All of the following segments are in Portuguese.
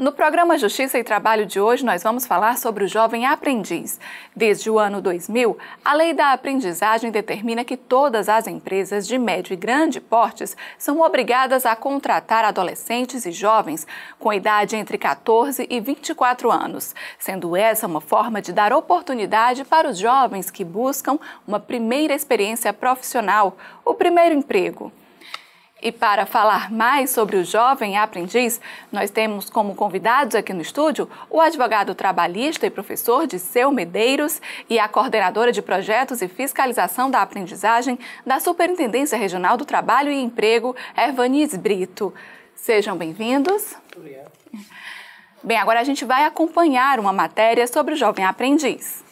No programa Justiça e Trabalho de hoje, nós vamos falar sobre o jovem aprendiz. Desde o ano 2000, a lei da aprendizagem determina que todas as empresas de médio e grande portes são obrigadas a contratar adolescentes e jovens com idade entre 14 e 24 anos, sendo essa uma forma de dar oportunidade para os jovens que buscam uma primeira experiência profissional, o primeiro emprego. E para falar mais sobre o jovem aprendiz, nós temos como convidados aqui no estúdio o advogado trabalhista e professor de Seu Medeiros e a coordenadora de projetos e fiscalização da aprendizagem da Superintendência Regional do Trabalho e Emprego, Evanis Brito. Sejam bem-vindos. Bem, agora a gente vai acompanhar uma matéria sobre o jovem aprendiz.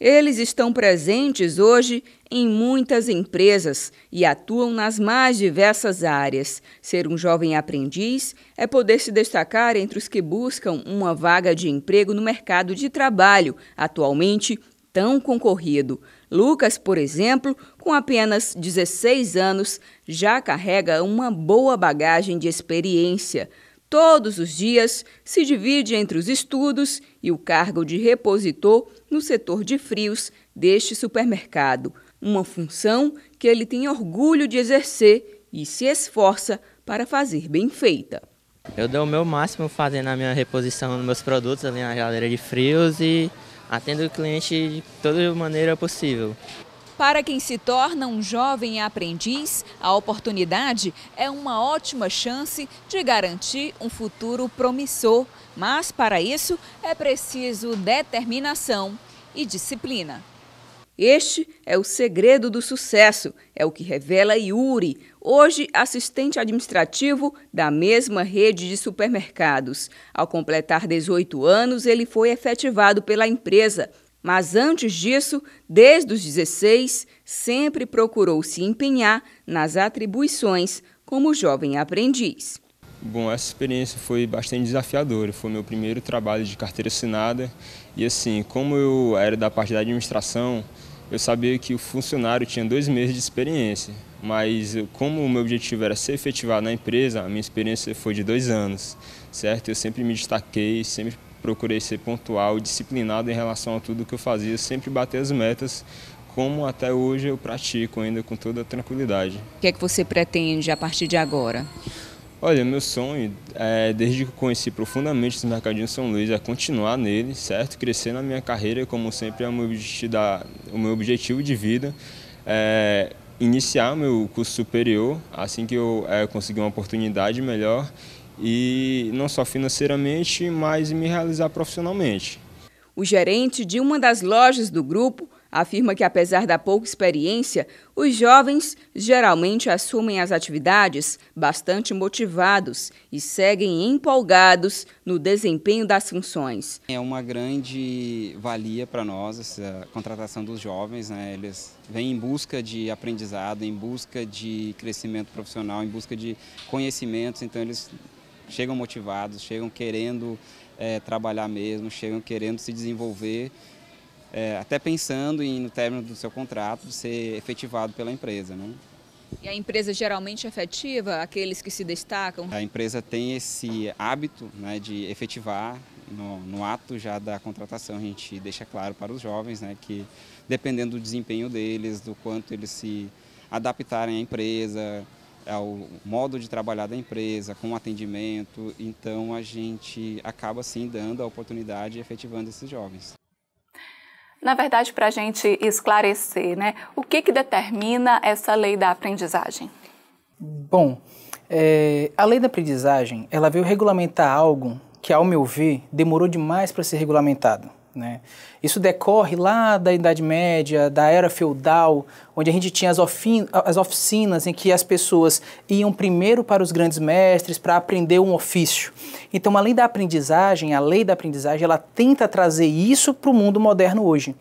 Eles estão presentes hoje em muitas empresas e atuam nas mais diversas áreas. Ser um jovem aprendiz é poder se destacar entre os que buscam uma vaga de emprego no mercado de trabalho, atualmente tão concorrido. Lucas, por exemplo, com apenas 16 anos, já carrega uma boa bagagem de experiência todos os dias, se divide entre os estudos e o cargo de repositor no setor de frios deste supermercado uma função que ele tem orgulho de exercer e se esforça para fazer bem feita. Eu dou o meu máximo fazendo a minha reposição dos meus produtos ali na geladeira de frios e atendo o cliente de toda maneira possível. Para quem se torna um jovem aprendiz, a oportunidade é uma ótima chance de garantir um futuro promissor. Mas para isso é preciso determinação e disciplina. Este é o segredo do sucesso, é o que revela Yuri, hoje assistente administrativo da mesma rede de supermercados. Ao completar 18 anos, ele foi efetivado pela empresa, mas antes disso, desde os 16, sempre procurou se empenhar nas atribuições como jovem aprendiz. Bom, essa experiência foi bastante desafiadora. Foi meu primeiro trabalho de carteira assinada. E assim, como eu era da parte da administração, eu sabia que o funcionário tinha dois meses de experiência, mas como o meu objetivo era ser efetivado na empresa, a minha experiência foi de dois anos, certo? Eu sempre me destaquei, sempre procurei ser pontual, disciplinado em relação a tudo que eu fazia, sempre bater as metas, como até hoje eu pratico ainda com toda tranquilidade. O que é que você pretende a partir de agora? Olha, meu sonho, é, desde que conheci profundamente esse Mercadinho São Luís, é continuar nele, certo? Crescer na minha carreira, como sempre é o meu, o meu objetivo de vida. É, iniciar meu curso superior, assim que eu é, conseguir uma oportunidade melhor, e não só financeiramente, mas me realizar profissionalmente. O gerente de uma das lojas do grupo afirma que, apesar da pouca experiência, os jovens geralmente assumem as atividades bastante motivados e seguem empolgados no desempenho das funções. É uma grande valia para nós essa contratação dos jovens, né? eles vêm em busca de aprendizado, em busca de crescimento profissional, em busca de conhecimentos, então eles chegam motivados, chegam querendo é, trabalhar mesmo, chegam querendo se desenvolver é, até pensando em, no término do seu contrato, de ser efetivado pela empresa. Né? E a empresa geralmente efetiva é aqueles que se destacam? A empresa tem esse hábito né, de efetivar no, no, ato já da contratação a gente deixa claro para os jovens né, que dependendo do desempenho deles, do quanto eles se adaptarem à empresa, ao modo de trabalhar da empresa, com o atendimento, então a gente acaba sim dando a oportunidade e efetivando esses jovens na verdade, para a gente esclarecer, né? O que, que determina essa lei da aprendizagem? Bom, é, a lei da aprendizagem, ela veio regulamentar algo que, ao meu ver, demorou demais para ser regulamentado. Né? Isso decorre lá da Idade Média, da era feudal, onde a gente tinha as, as oficinas em que as pessoas iam primeiro para os grandes mestres para aprender um ofício. Então, a lei da aprendizagem, a lei da aprendizagem, ela tenta trazer isso para o mundo moderno hoje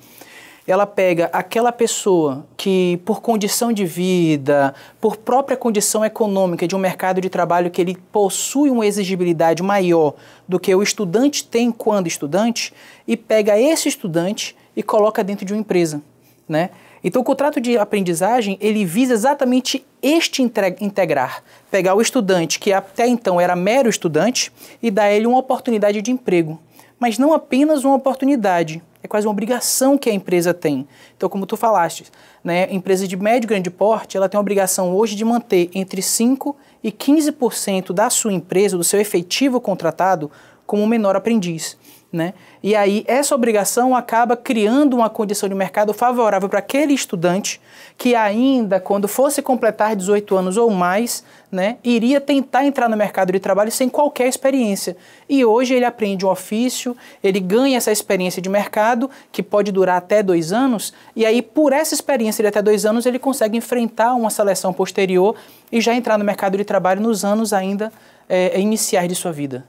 ela pega aquela pessoa que, por condição de vida, por própria condição econômica de um mercado de trabalho que ele possui uma exigibilidade maior do que o estudante tem quando estudante, e pega esse estudante e coloca dentro de uma empresa, né? Então, o contrato de aprendizagem, ele visa exatamente este integrar, pegar o estudante que até então era mero estudante e dar ele uma oportunidade de emprego, mas não apenas uma oportunidade, é quase uma obrigação que a empresa tem. Então, como tu falaste, né, empresa de médio e grande porte, ela tem a obrigação hoje de manter entre 5% e 15% da sua empresa, do seu efetivo contratado, como menor aprendiz. Né? E aí essa obrigação acaba criando uma condição de mercado favorável para aquele estudante que ainda quando fosse completar 18 anos ou mais, né, iria tentar entrar no mercado de trabalho sem qualquer experiência. E hoje ele aprende um ofício, ele ganha essa experiência de mercado que pode durar até dois anos. E aí por essa experiência de até dois anos ele consegue enfrentar uma seleção posterior e já entrar no mercado de trabalho nos anos ainda é, iniciais de sua vida.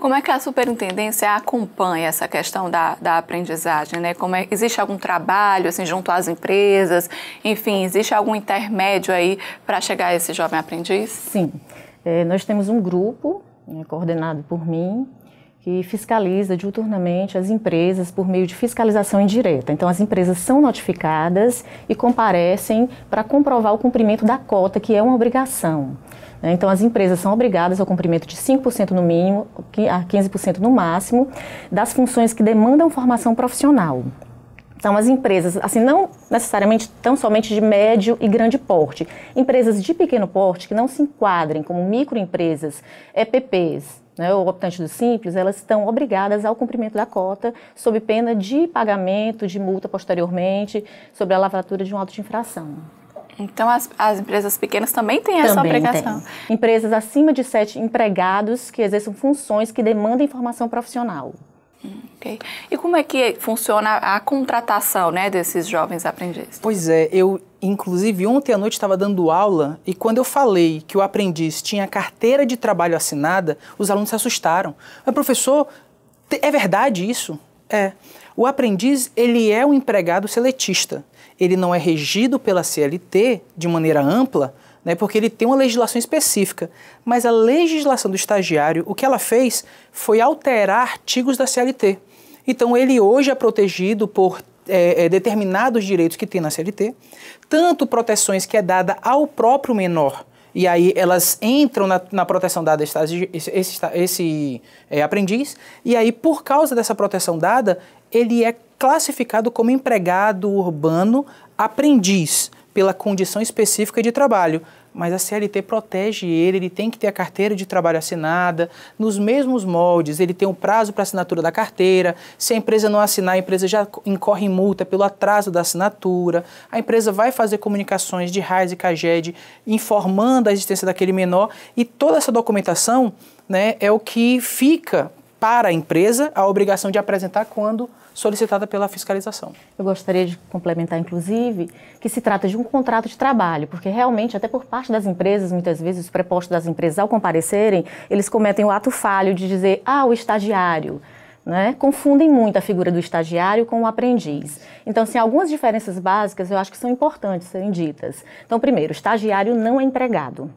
Como é que a superintendência acompanha essa questão da, da aprendizagem? Né? Como é, existe algum trabalho assim, junto às empresas? Enfim, existe algum intermédio aí para chegar a esse jovem aprendiz? Sim. É, nós temos um grupo né, coordenado por mim que fiscaliza diuturnamente as empresas por meio de fiscalização indireta. Então, as empresas são notificadas e comparecem para comprovar o cumprimento da cota, que é uma obrigação. Né? Então, as empresas são obrigadas ao cumprimento de 5% no mínimo a 15% no máximo das funções que demandam formação profissional. Então, as empresas, assim, não necessariamente tão somente de médio e grande porte, empresas de pequeno porte que não se enquadrem como microempresas, EPPs, né, ou optantes do Simples, elas estão obrigadas ao cumprimento da cota, sob pena de pagamento de multa posteriormente, sobre a lavratura de um auto de infração. Então, as, as empresas pequenas também têm essa também obrigação. Tem. Empresas acima de sete empregados que exerçam funções que demandam informação profissional. Okay. E como é que funciona a contratação né, desses jovens aprendizes? Pois é, eu inclusive ontem à noite estava dando aula e quando eu falei que o aprendiz tinha carteira de trabalho assinada, os alunos se assustaram. Mas professor, é verdade isso? É. O aprendiz, ele é um empregado seletista. Ele não é regido pela CLT de maneira ampla, né, porque ele tem uma legislação específica. Mas a legislação do estagiário, o que ela fez foi alterar artigos da CLT. Então, ele hoje é protegido por é, é, determinados direitos que tem na CLT, tanto proteções que é dada ao próprio menor, e aí elas entram na, na proteção dada esse, esse, esse é, aprendiz, e aí por causa dessa proteção dada, ele é classificado como empregado urbano aprendiz pela condição específica de trabalho. Mas a CLT protege ele, ele tem que ter a carteira de trabalho assinada, nos mesmos moldes, ele tem o um prazo para assinatura da carteira. Se a empresa não assinar, a empresa já incorre em multa pelo atraso da assinatura. A empresa vai fazer comunicações de RAIS e CAGED informando a existência daquele menor e toda essa documentação né, é o que fica para a empresa a obrigação de apresentar quando solicitada pela fiscalização. Eu gostaria de complementar, inclusive, que se trata de um contrato de trabalho, porque realmente, até por parte das empresas, muitas vezes, os prepostos das empresas, ao comparecerem, eles cometem o ato falho de dizer, ah, o estagiário. Né? Confundem muito a figura do estagiário com o aprendiz. Então, assim, algumas diferenças básicas eu acho que são importantes serem ditas. Então, primeiro, o estagiário não é empregado.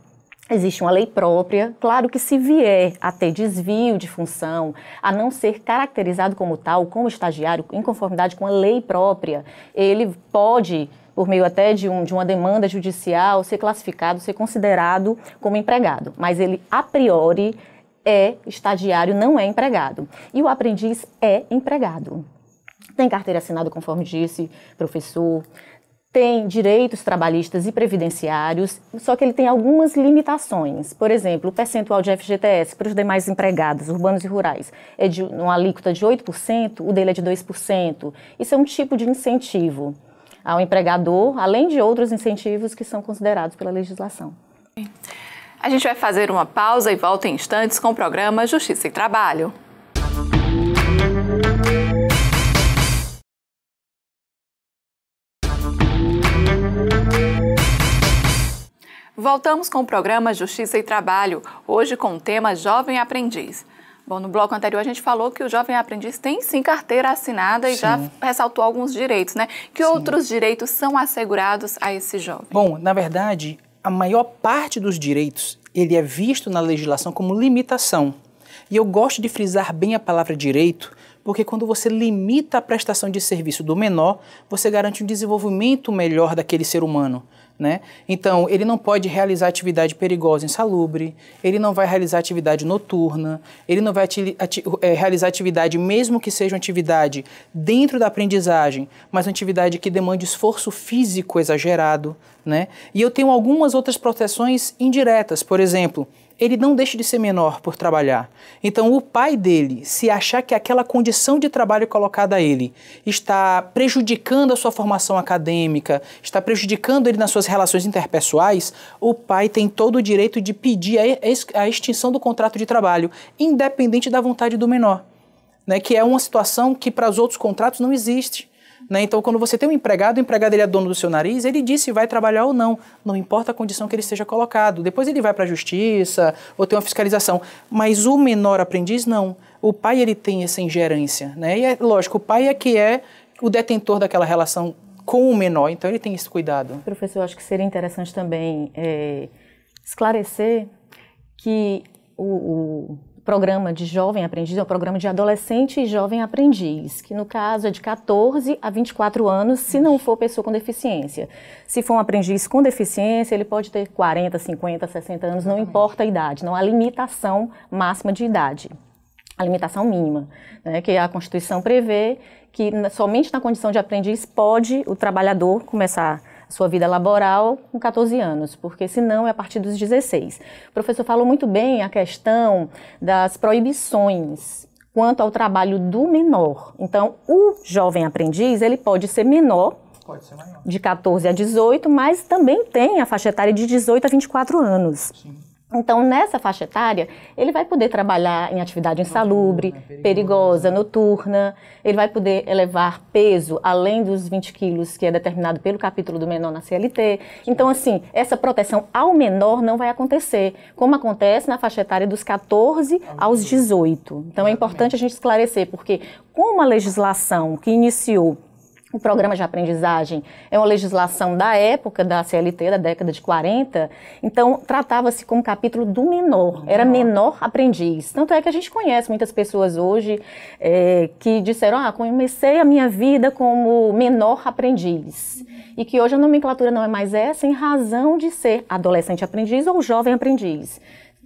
Existe uma lei própria, claro que se vier a ter desvio de função, a não ser caracterizado como tal, como estagiário, em conformidade com a lei própria, ele pode por meio até de, um, de, uma demanda judicial, ser classificado, ser considerado como empregado. Mas ele, a priori, é estagiário, não é empregado. E o aprendiz é empregado. Tem carteira assinada, conforme disse, professor, tem direitos trabalhistas e previdenciários, só que ele tem algumas limitações. Por exemplo, o percentual de FGTS para os demais empregados urbanos e rurais é de uma alíquota de 8%, o dele é de 2%. Isso é um tipo de incentivo ao empregador, além de outros incentivos que são considerados pela legislação. A gente vai fazer uma pausa e volta em instantes com o programa Justiça e Trabalho. Voltamos com o programa Justiça e Trabalho, hoje com o tema Jovem Aprendiz. Bom, no bloco anterior a gente falou que o jovem aprendiz tem sim carteira assinada e sim. já ressaltou alguns direitos, né? Que sim. outros direitos são assegurados a esse jovem? Bom, na verdade, a maior parte dos direitos ele é visto na legislação como limitação. E eu gosto de frisar bem a palavra direito, porque quando você limita a prestação de serviço do menor, você garante um desenvolvimento melhor daquele ser humano. Né? Então, ele não pode realizar atividade perigosa, insalubre, ele não vai realizar atividade noturna, ele não vai ati ati é, realizar atividade, mesmo que seja uma atividade dentro da aprendizagem, mas uma atividade que demande esforço físico exagerado. Né? E eu tenho algumas outras proteções indiretas, por exemplo, ele não deixa de ser menor por trabalhar. Então, o pai dele, se achar que aquela condição de trabalho colocada a ele está prejudicando a sua formação acadêmica, está prejudicando ele nas suas relações interpessoais, o pai tem todo o direito de pedir a extinção do contrato de trabalho, independente da vontade do menor, né? que é uma situação que para os outros contratos não existe. Né? Então, quando você tem um empregado, o empregado ele é dono do seu nariz, ele diz se vai trabalhar ou não, não importa a condição que ele seja colocado. Depois ele vai para a justiça ou tem uma fiscalização. Mas o menor aprendiz, não. O pai ele tem essa ingerência. Né? E é lógico, o pai é que é o detentor daquela relação com o menor, então ele tem esse cuidado. Professor, acho que seria interessante também é, esclarecer que o, o programa de jovem aprendiz, é o um programa de adolescente e jovem aprendiz, que no caso é de 14 a 24 anos, se não for pessoa com deficiência. Se for um aprendiz com deficiência, ele pode ter 40, 50, 60 anos, não importa a idade, não há limitação máxima de idade. A limitação mínima, né, que a Constituição prevê que somente na condição de aprendiz pode o trabalhador começar a sua vida laboral com 14 anos, porque senão é a partir dos 16. O professor falou muito bem a questão das proibições quanto ao trabalho do menor. Então, o jovem aprendiz, ele pode ser menor pode ser de 14 a 18, mas também tem a faixa etária de 18 a 24 anos. Sim. Então, nessa faixa etária, ele vai poder trabalhar em atividade insalubre, é perigosa. perigosa, né? noturna, ele vai poder elevar peso além dos 20 quilos que é determinado pelo capítulo do menor na CLT. Então, assim, essa proteção ao menor não vai acontecer, como acontece na faixa etária dos 14 aos 18. Então, é importante a gente esclarecer, porque como a legislação que iniciou o programa de aprendizagem é uma legislação da época da CLT, da década de 40, então tratava-se como capítulo do menor, era menor aprendiz. Tanto é que a gente conhece muitas pessoas hoje é, que disseram: Ah, comecei a minha vida como menor aprendiz. E que hoje a nomenclatura não é mais essa em razão de ser adolescente aprendiz ou jovem aprendiz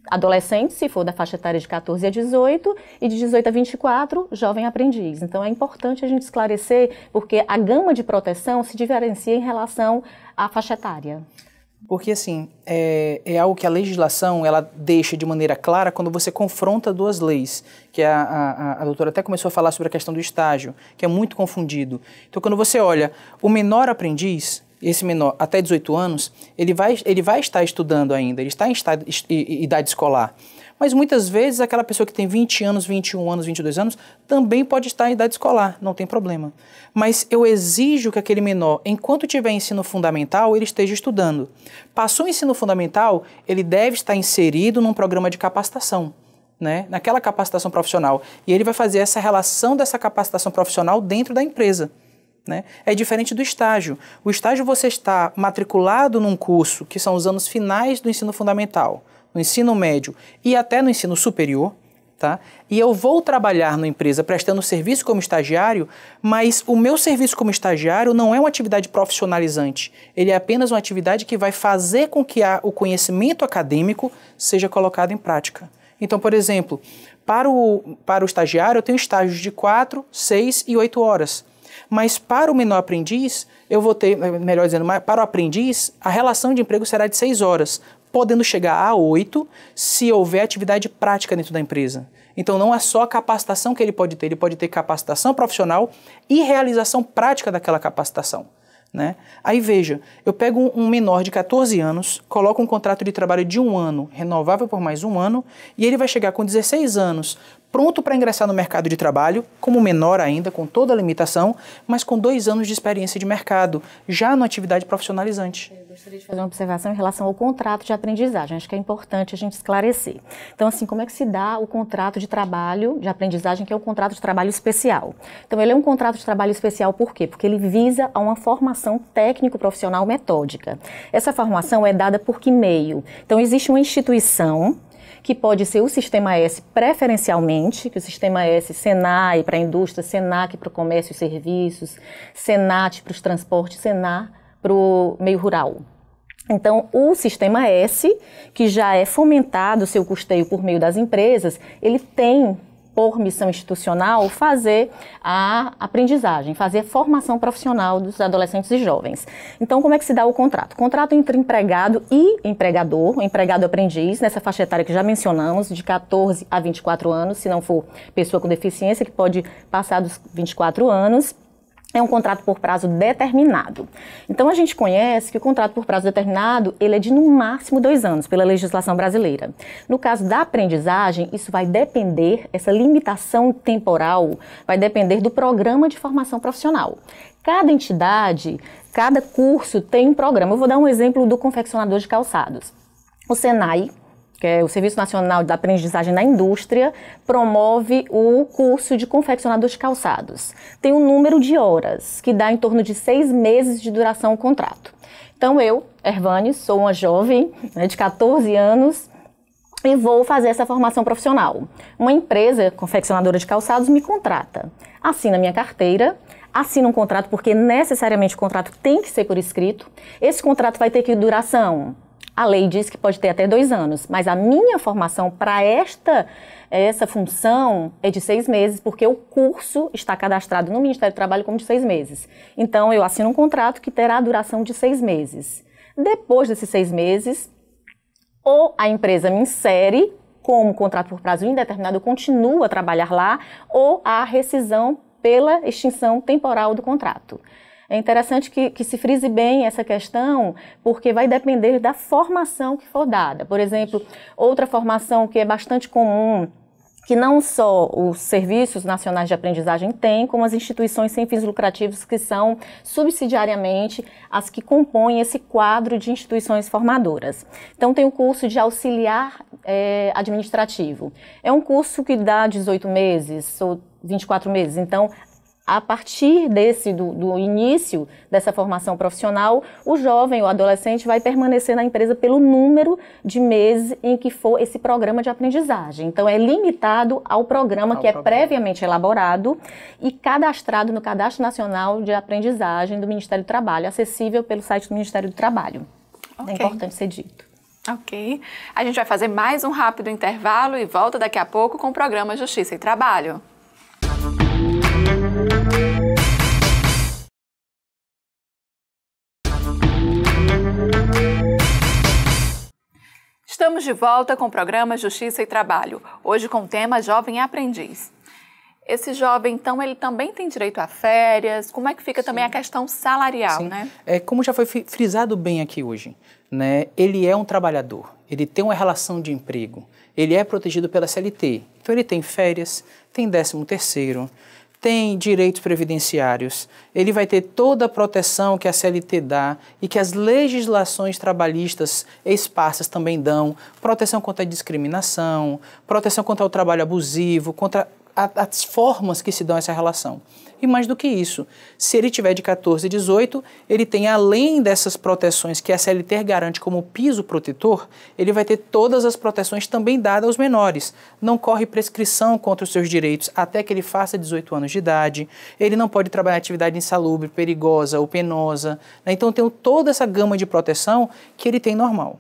adolescente, se for da faixa etária de 14 a 18, e de 18 a 24, jovem aprendiz. Então é importante a gente esclarecer, porque a gama de proteção se diferencia em relação à faixa etária. Porque, assim, é, é algo que a legislação ela deixa de maneira clara quando você confronta duas leis, que a, a, a doutora até começou a falar sobre a questão do estágio, que é muito confundido. Então, quando você olha o menor aprendiz, esse menor até 18 anos, ele vai, ele vai estar estudando ainda, ele está em estado, idade escolar. Mas muitas vezes aquela pessoa que tem 20 anos, 21 anos, 22 anos, também pode estar em idade escolar, não tem problema. Mas eu exijo que aquele menor, enquanto tiver ensino fundamental, ele esteja estudando. Passou o ensino fundamental, ele deve estar inserido num programa de capacitação. Né, naquela capacitação profissional. E ele vai fazer essa relação dessa capacitação profissional dentro da empresa. Né? É diferente do estágio. O estágio você está matriculado num curso, que são os anos finais do ensino fundamental, no ensino médio e até no ensino superior, tá? E eu vou trabalhar na empresa prestando serviço como estagiário, mas o meu serviço como estagiário não é uma atividade profissionalizante. Ele é apenas uma atividade que vai fazer com que a, o conhecimento acadêmico seja colocado em prática. Então, por exemplo, para o, para o estagiário, eu tenho estágios de 4, 6 e 8 horas. Mas para o menor aprendiz, eu vou ter, eh, melhor dizendo, para o aprendiz, a relação de emprego será de seis horas, podendo chegar a oito se houver atividade prática dentro da empresa. Então não é só a capacitação que ele pode ter, ele pode ter capacitação profissional e realização prática daquela capacitação. Né? Aí veja, eu pego um menor de 14 anos, coloco um contrato de trabalho de um ano, renovável por mais um ano, e ele vai chegar com 16 anos pronto para ingressar no mercado de trabalho, como menor ainda, com toda a limitação, mas com dois anos de experiência de mercado, já na atividade profissionalizante. Eu gostaria de fazer uma observação em relação ao contrato de aprendizagem. Acho que é importante a gente esclarecer. Então, assim, como é que se dá o contrato de trabalho, de aprendizagem, que é o contrato de trabalho especial? Então, ele é um contrato de trabalho especial por quê? Porque ele visa a uma formação técnico-profissional metódica. Essa formação é dada por que meio? Então, existe uma instituição que pode ser o Sistema S preferencialmente, que o Sistema S, Senai para a indústria, Senac para o comércio e serviços, Senat para os transportes, Senar para o meio rural. Então, o sistema S, que já é fomentado seu custeio por meio das empresas, ele tem por missão institucional, fazer a aprendizagem, fazer a formação profissional dos adolescentes e jovens. Então, como é que se dá o contrato? Contrato entre empregado e empregador, empregado aprendiz, nessa faixa etária que já mencionamos, de 14 a 24 anos, se não for pessoa com deficiência, que pode passar dos 24 anos é um contrato por prazo determinado. Então a gente conhece que o contrato por prazo determinado ele é de no máximo dois anos pela legislação brasileira. No caso da aprendizagem, isso vai depender, essa limitação temporal vai depender do programa de formação profissional. Cada entidade, cada curso tem um programa. Eu vou dar um exemplo do confeccionador de calçados. O Senai que é o Serviço Nacional da Aprendizagem na Indústria, promove o curso de confeccionador de calçados. Tem um número de horas, que dá em torno de seis meses de duração o contrato. Então eu, Ervani, sou uma jovem né, de 14 anos, e vou fazer essa formação profissional. Uma empresa confeccionadora de calçados me contrata, assina minha carteira, assina um contrato, porque necessariamente o contrato tem que ser por escrito. Esse contrato vai ter que duração a lei diz que pode ter até dois anos, mas a minha formação para esta essa função é de seis meses, porque o curso está cadastrado no Ministério do Trabalho como de seis meses. Então, eu assino um contrato que terá a duração de seis meses. Depois desses seis meses, ou a empresa me insere como contrato por prazo indeterminado, eu continuo a trabalhar lá, ou a rescisão pela extinção temporal do contrato. É interessante que, que se frise bem essa questão, porque vai depender da formação que for dada. Por exemplo, outra formação que é bastante comum que não só os serviços nacionais de aprendizagem têm, como as instituições sem fins lucrativos que são subsidiariamente as que compõem esse quadro de instituições formadoras. Então tem o curso de auxiliar é, administrativo. É um curso que dá 18 meses ou 24 meses. Então, a partir desse do, do, início dessa formação profissional, o jovem, o adolescente vai permanecer na empresa pelo número de meses em que for esse programa de aprendizagem. Então é limitado ao programa ao que é programa. é previamente elaborado e cadastrado no Cadastro Nacional de Aprendizagem do Ministério do Trabalho, acessível pelo site do Ministério do Trabalho. É okay. É importante ser dito. Ok. A gente vai fazer mais um rápido intervalo e volta daqui a pouco com o programa Justiça e Trabalho. de volta com o programa Justiça e Trabalho, hoje com o tema Jovem Aprendiz. Esse jovem, então, ele também tem direito a férias? Como é que fica Sim. também a questão salarial, Sim. né? É, como já foi frisado bem aqui hoje, né? Ele é um trabalhador, ele tem uma relação de emprego, ele é protegido pela CLT. Então ele tem férias, tem décimo terceiro, tem direitos previdenciários, ele vai ter toda a proteção que a CLT dá e que as legislações trabalhistas esparsas também dão proteção contra a discriminação, proteção contra o trabalho abusivo, contra as formas que se dão essa relação. E mais do que isso, se ele tiver de 14 a 18, ele tem além dessas proteções que a CLT garante como piso protetor, ele vai ter todas as proteções também dadas aos menores. Não corre prescrição contra os seus direitos até que ele faça 18 anos de idade, ele não pode trabalhar atividade insalubre, perigosa ou penosa. Né? Então tem toda essa gama de proteção que ele tem normal.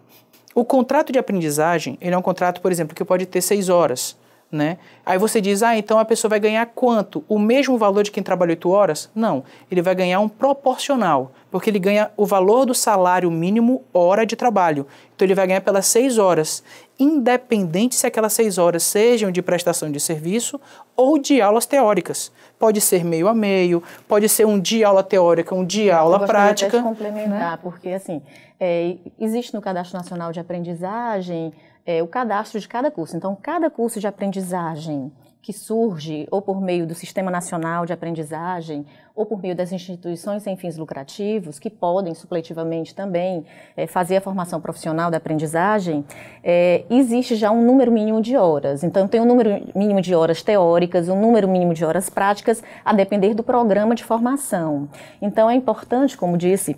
O contrato de aprendizagem, ele é um contrato, por exemplo, que pode ter seis horas né? Aí você diz, ah, então a pessoa vai ganhar quanto? O mesmo valor de quem trabalha oito horas? Não, ele vai ganhar um proporcional, porque ele ganha o valor do salário mínimo hora de trabalho. Então ele vai ganhar pelas seis horas, independente se aquelas seis horas sejam de prestação de serviço ou de aulas teóricas. Pode ser meio a meio, pode ser um dia aula teórica, um dia Eu aula prática. Eu complementar, né? porque assim, é, existe no Cadastro Nacional de Aprendizagem é, o cadastro de cada curso. Então, cada curso de aprendizagem que surge ou por meio do Sistema Nacional de Aprendizagem ou por meio das instituições sem fins lucrativos, que podem supletivamente também é, fazer a formação profissional da aprendizagem, é, existe já um número mínimo de horas. Então, tem um número mínimo de horas teóricas, um número mínimo de horas práticas, a depender do programa de formação. Então, é importante, como disse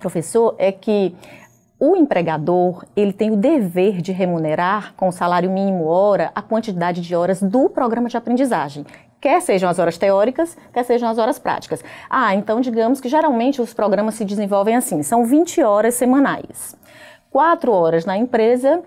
professor, é que o empregador ele tem o dever de remunerar com o salário mínimo hora a quantidade de horas do programa de aprendizagem, quer sejam as horas teóricas, quer sejam as horas práticas. Ah, então digamos que geralmente os programas se desenvolvem assim, são 20 horas semanais. 4 horas na empresa,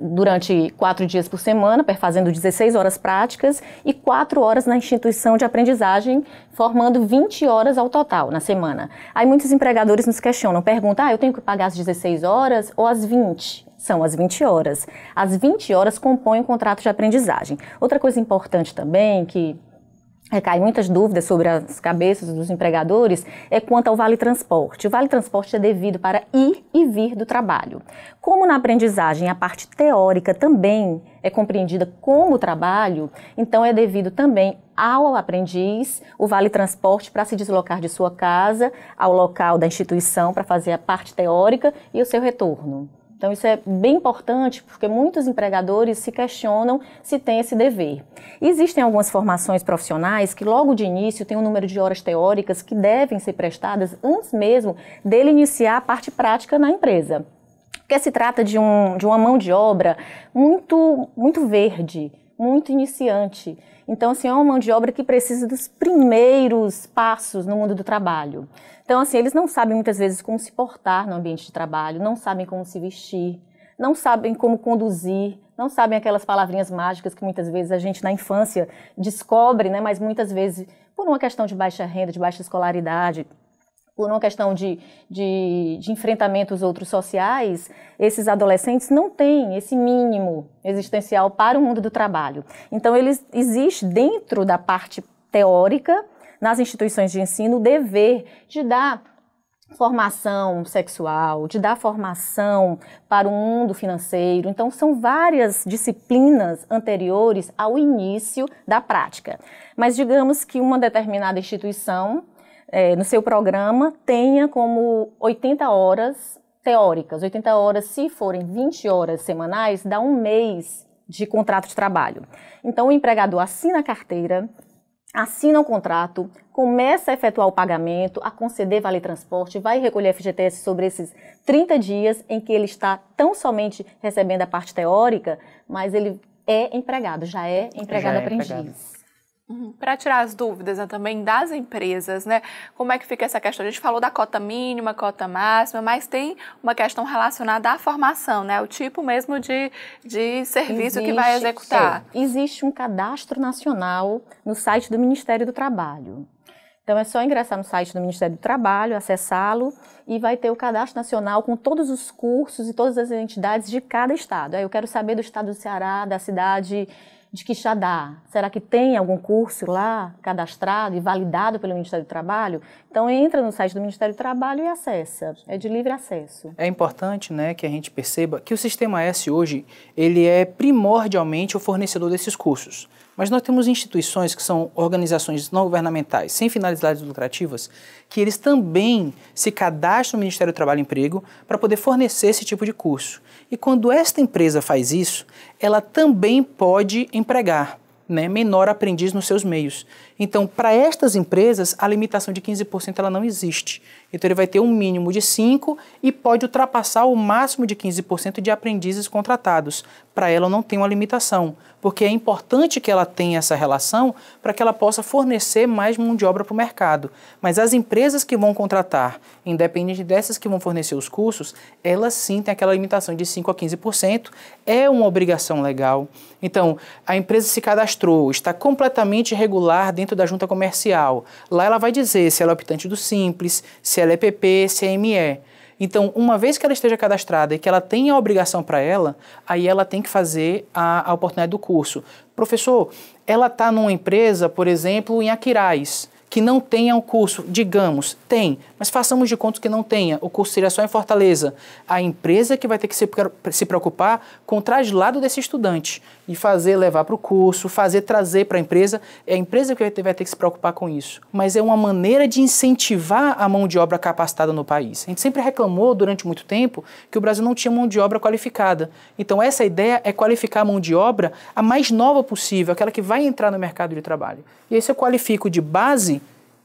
durante quatro dias por semana, fazendo 16 horas práticas e quatro horas na instituição de aprendizagem, formando 20 horas ao total na semana. Aí muitos empregadores nos questionam, perguntam, ah, eu tenho que pagar as 16 horas ou as 20? São as 20 horas. As 20 horas compõem o contrato de aprendizagem. Outra coisa importante também que recaem muitas dúvidas sobre as cabeças dos empregadores é quanto ao vale transporte. O vale transporte é devido para ir e vir do trabalho. Como na aprendizagem a parte teórica também é compreendida como trabalho, então é devido também ao aprendiz o vale transporte para se deslocar de sua casa ao local da instituição para fazer a parte teórica e o seu retorno. Então, isso é bem importante porque muitos empregadores se questionam se tem esse dever. Existem algumas formações profissionais que, logo de início, têm um número de horas teóricas que devem ser prestadas antes mesmo dele iniciar a parte prática na empresa. Porque se trata de, um, de uma mão de obra muito, muito verde, muito iniciante. Então, assim, é uma mão de obra que precisa dos primeiros passos no mundo do trabalho. Então, assim, eles não sabem muitas vezes como se portar no ambiente de trabalho, não sabem como se vestir, não sabem como conduzir, não sabem aquelas palavrinhas mágicas que muitas vezes a gente na infância descobre, né? Mas muitas vezes por uma questão de baixa renda, de baixa escolaridade, por uma questão de, de, de enfrentamentos outros sociais, esses adolescentes não têm esse mínimo existencial para o mundo do trabalho. Então, eles existe dentro da parte teórica, nas instituições de ensino, o dever de dar formação sexual, de dar formação para o mundo financeiro. Então, são várias disciplinas anteriores ao início da prática. Mas digamos que uma determinada instituição é, no seu programa tenha como 80 horas teóricas. 80 horas, se forem 20 horas semanais, dá um mês de contrato de trabalho. Então, o empregador assina a carteira, assina o contrato, começa a efetuar o pagamento, a conceder vale transporte, vai recolher FGTS sobre esses 30 dias em que ele está tão somente recebendo a parte teórica, mas ele é empregado, já é empregado já é aprendiz. Empregado. Para tirar as dúvidas né, também das empresas, né? Como é que fica essa questão? A gente falou da cota mínima, cota máxima, mas tem uma questão relacionada à formação, né? O tipo mesmo de, de serviço existe, que vai executar. É, existe um cadastro nacional no site do Ministério do Trabalho. Então é só ingressar no site do Ministério do Trabalho, acessá-lo e vai ter o cadastro nacional com todos os cursos e todas as entidades de cada estado. Aí é, eu quero saber do estado do Ceará, da cidade de Quixadá. Será que tem algum curso lá cadastrado e validado pelo Ministério do Trabalho? Então entra no site do Ministério do Trabalho e acessa. É de livre acesso. É importante, né, que a gente perceba que o sistema S hoje ele é primordialmente o fornecedor desses cursos. Mas nós temos instituições que são organizações não governamentais, sem finalidades lucrativas, que eles também se cadastram no Ministério do Trabalho e Emprego para poder fornecer esse tipo de curso. E quando esta empresa faz isso, ela também pode empregar. Né, menor aprendiz nos seus meios. Então, para estas empresas, a limitação de 15% ela não existe. Então ele vai ter um mínimo de 5 e pode ultrapassar o máximo de 15% de aprendizes contratados. Para ela não tem uma limitação, porque é importante que ela tenha essa relação para que ela possa fornecer mais mão de obra para o mercado. Mas as empresas que vão contratar, independente dessas que vão fornecer os cursos, elas sim têm aquela limitação de 5 a 15%, é uma obrigação legal. Então, a empresa se cadastrou, está completamente regular dentro da junta comercial. Lá ela vai dizer se ela é optante do Simples, se LPP, CME. Então, uma vez que ela esteja cadastrada e que ela tenha a obrigação para ela, aí ela tem que fazer a, a oportunidade do curso. Professor, ela está numa empresa, por exemplo, em Aquiraz que não tenha um curso, digamos, tem, mas façamos de conta que não tenha, o curso seria só em Fortaleza. A empresa que vai ter que se, se preocupar com o traslado desse estudante e fazer levar para o curso, fazer trazer para a empresa, é a empresa que vai ter, vai ter que se preocupar com isso. Mas é uma maneira de incentivar a mão de obra capacitada no país. A gente sempre reclamou durante muito tempo que o Brasil não tinha mão de obra qualificada. Então essa ideia é qualificar a mão de obra a mais nova possível, aquela que vai entrar no mercado de trabalho. E aí se eu qualifico de base,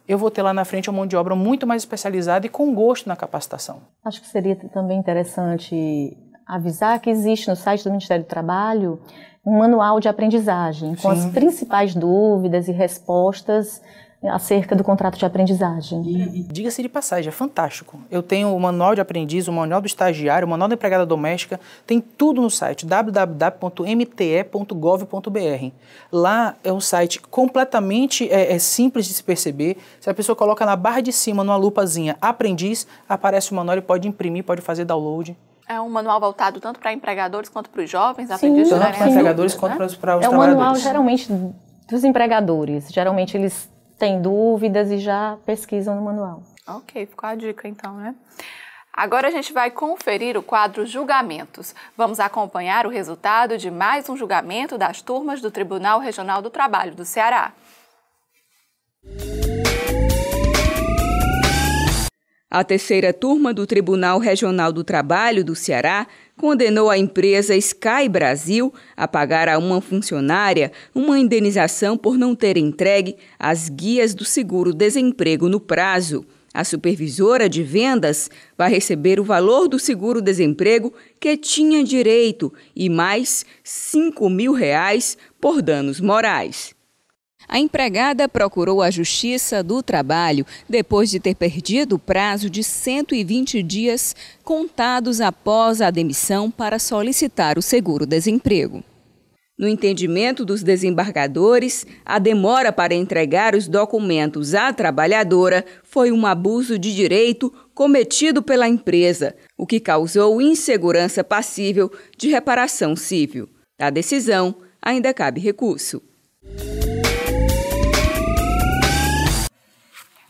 eu vou ter lá na frente uma mão de obra muito mais especializada e com gosto na capacitação. Acho que seria também interessante avisar que existe no site do Ministério do Trabalho um manual de aprendizagem com Sim. as principais dúvidas e respostas acerca do contrato de aprendizagem. E, e diga-se de passagem, é fantástico. Eu tenho o manual de aprendiz, o manual do estagiário, o manual da empregada doméstica, tem tudo no site www.mte.gov.br. Lá é um site completamente é, é, simples de se perceber. Se a pessoa coloca na barra de cima, numa lupazinha, aprendiz, aparece o manual e pode imprimir, pode fazer download. É um manual voltado tanto para empregadores quanto para os jovens, aprendizes. Tanto né? para empregadores quanto para os é trabalhadores. É um manual geralmente dos empregadores. Geralmente eles têm dúvidas e já pesquisam no manual. Ok, ficou a dica então, né? Agora a gente vai conferir o quadro Julgamentos. Vamos acompanhar o resultado de mais um julgamento das turmas do Tribunal Regional do Trabalho do Ceará. A terceira turma do Tribunal Regional do Trabalho do Ceará condenou a empresa Sky Brasil a pagar a uma funcionária uma indenização por não ter entregue as guias do seguro-desemprego no prazo. A supervisora de vendas vai receber o valor do seguro-desemprego que tinha direito e mais R$ 5 mil reais por danos morais. A empregada procurou a Justiça do Trabalho depois de ter perdido o prazo de 120 dias contados após a demissão para solicitar o seguro-desemprego. No entendimento dos desembargadores, a demora para entregar os documentos à trabalhadora foi um abuso de direito cometido pela empresa, o que causou insegurança passível de reparação civil. Da decisão, ainda cabe recurso.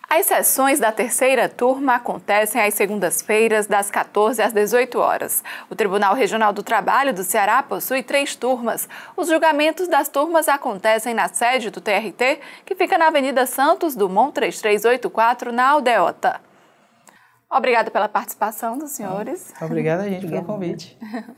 As sessões da terceira turma acontecem às segundas-feiras, das 14 às 18 horas. O Tribunal Regional do Trabalho do Ceará possui três turmas. Os julgamentos das turmas acontecem na sede do TRT, que fica na Avenida Santos Dumont 3384, na Aldeota. Obrigada pela participação dos senhores. Obrigada, gente, pelo convite.